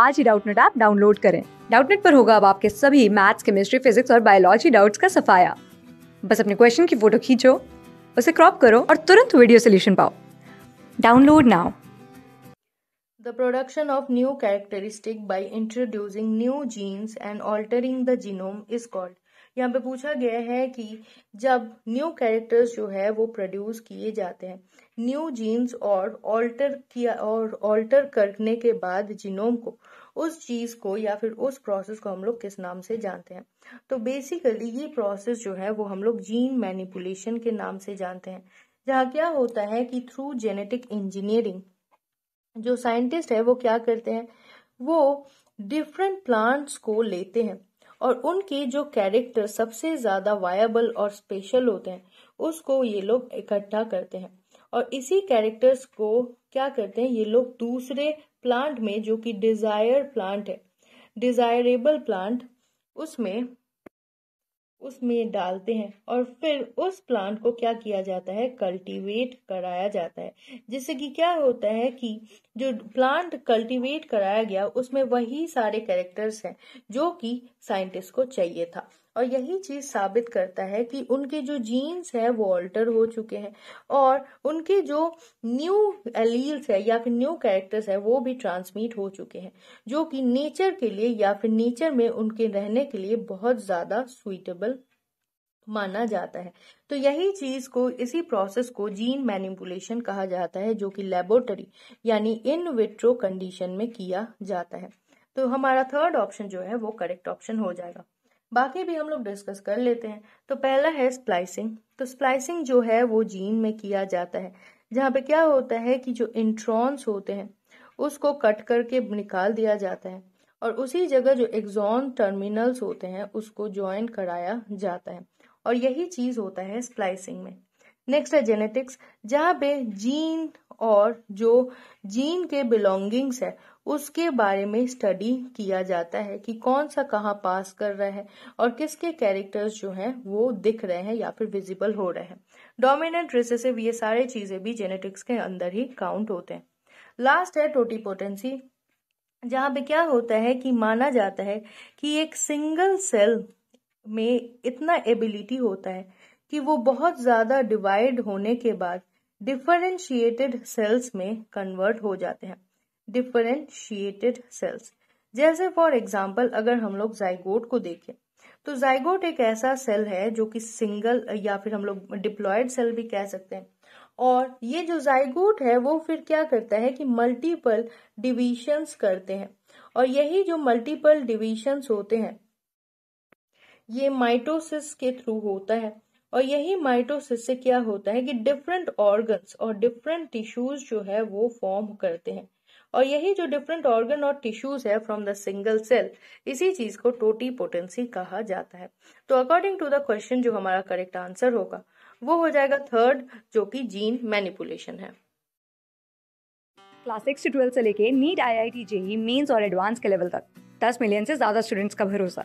आज ही Doubtnut app download करें डाउटनेट पर होगा अब आपके सभी मैथ्स केमिस्ट्री फिजिक्स और बायोलॉजी डाउट्स का सफाया बस अपने क्वेश्चन की फोटो खींचो उसे क्रॉप करो और तुरंत वीडियो सोल्यूशन पाओ download now the production of new characteristic by introducing new genes and altering the genome is called यहाँ पे पूछा गया है कि जब न्यू कैरेक्टर्स जो है वो प्रोड्यूस किए जाते हैं न्यू जीन्स और ऑल्टर किया और ऑल्टर करने के बाद जीनोम को उस चीज को या फिर उस प्रोसेस को हम लोग किस नाम से जानते हैं तो बेसिकली ये प्रोसेस जो है वो हम लोग जीन मैनिपुलेशन के नाम से जानते हैं जहाँ क्या होता है कि थ्रू जेनेटिक इंजीनियरिंग जो साइंटिस्ट है वो क्या करते हैं वो डिफरेंट प्लांट्स को लेते हैं और उनके जो कैरेक्टर सबसे ज्यादा वायबल और स्पेशल होते हैं उसको ये लोग इकट्ठा करते हैं और इसी कैरेक्टर्स को क्या करते हैं ये लोग दूसरे प्लांट में जो कि डिजायर प्लांट है डिजायरेबल प्लांट उसमें उसमें डालते हैं और फिर उस प्लांट को क्या किया जाता है कल्टीवेट कराया जाता है जिससे कि क्या होता है कि जो प्लांट कल्टीवेट कराया गया उसमें वही सारे कैरेक्टर्स हैं जो कि साइंटिस्ट को चाहिए था और यही चीज साबित करता है कि उनके जो जीन्स है वो ऑल्टर हो चुके हैं और उनके जो न्यू एलील्स है या फिर न्यू कैरेक्टर्स है वो भी ट्रांसमिट हो चुके हैं जो कि नेचर के लिए या फिर नेचर में उनके रहने के लिए बहुत ज्यादा सुइटेबल माना जाता है तो यही चीज को इसी प्रोसेस को जीन मैनिपुलेशन कहा जाता है जो कि लेबोरेटरी यानी इन विट्रो कंडीशन में किया जाता है तो हमारा थर्ड ऑप्शन जो है वो करेक्ट ऑप्शन हो जाएगा बाकी भी हम लोग डिस्कस कर लेते हैं तो पहला है स्प्लाइसिंग तो स्प्लाइसिंग जो है वो जीन में किया जाता है जहाँ पे क्या होता है कि जो इंट्रॉन्स होते हैं उसको कट करके निकाल दिया जाता है और उसी जगह जो एग्जॉन टर्मिनल्स होते हैं उसको ज्वाइन कराया जाता है और यही चीज होता है स्प्लाइसिंग में नेक्स्ट है जेनेटिक्स जहाँ पे जीन और जो जीन के बिलोंगिंग्स है उसके बारे में स्टडी किया जाता है कि कौन सा कहाँ पास कर रहा है और किसके कैरेक्टर्स जो हैं वो दिख रहे हैं या फिर विजिबल हो रहे हैं डोमिनेंट रिसेसिव ये सारे चीजें भी जेनेटिक्स के अंदर ही काउंट होते हैं लास्ट है टोटीपोटेंसी जहां पे क्या होता है कि माना जाता है कि एक सिंगल सेल में इतना एबिलिटी होता है कि वो बहुत ज़्यादा डिवाइड होने के बाद डिफरेंशिएटेड सेल्स में कन्वर्ट हो जाते हैं डिफरेंशिएटेड सेल्स जैसे फॉर एग्जाम्पल अगर हम लोग जाइगोट को देखें तो जाइगोट एक ऐसा सेल है जो कि सिंगल या फिर हम लोग डिप्लॉयड सेल भी कह सकते हैं और ये जो जाइगोट है वो फिर क्या करता है कि मल्टीपल डिविशंस करते हैं और यही जो मल्टीपल डिविशंस होते हैं ये माइटोसिस के थ्रू होता है और यही माइटोसिस से क्या होता है कि डिफरेंट ऑर्गन्स और डिफरेंट टिश्यूज जो है वो फॉर्म करते हैं और यही जो डिफरेंट ऑर्गन और टिश्यूज है फ्रॉम द सिंगल सेल इसी चीज को टोटी पोटेंसी कहा जाता है तो अकॉर्डिंग टू द क्वेश्चन जो हमारा करेक्ट आंसर होगा वो हो जाएगा थर्ड जो कि जीन मैनिपुलेशन है क्लास सिक्स से ट्वेल्थ से लेके NEET I I T JEE Mains और एडवांस के लेवल तक दस मिलियन से ज्यादा स्टूडेंट्स का भरोसा